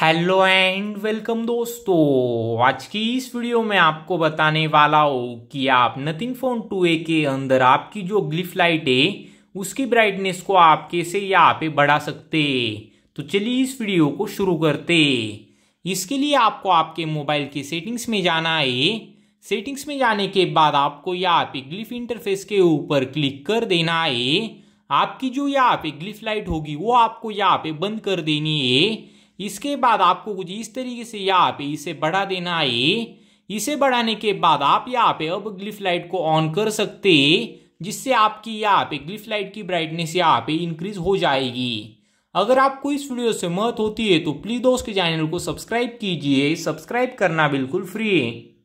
hello and welcome दोस्तों आज की इस वीडियो में आपको बताने वाला हूँ कि आप नथिंग फोन टू ए के अंदर आपकी जो ग्लिफ लाइट है उसकी ब्राइटनेस को आप कैसे यहाँ पे बढ़ा सकते तो चलिए इस वीडियो को शुरू करते इसके लिए आपको आपके मोबाइल के सेटिंग्स में जाना है सेटिंग्स में जाने के बाद आपको यहाँ पे ग्लिफ इंटरफेस के ऊपर क्लिक कर देना है आपकी जो यहाँ पे ग्लिफ लाइट होगी वो आपको यहाँ पे बंद कर देनी है इसके बाद आपको कुछ इस तरीके से यहाँ पे इसे बढ़ा देना है इसे बढ़ाने के बाद आप यहाँ पे अब ग्लिफ लाइट को ऑन कर सकते जिससे आपकी यहाँ पे ग्लिफ लाइट की ब्राइटनेस यहाँ पे इंक्रीज हो जाएगी अगर आपको इस वीडियो से मत होती है तो प्लीज़ दोस्त के चैनल को सब्सक्राइब कीजिए सब्सक्राइब करना बिल्कुल फ्री है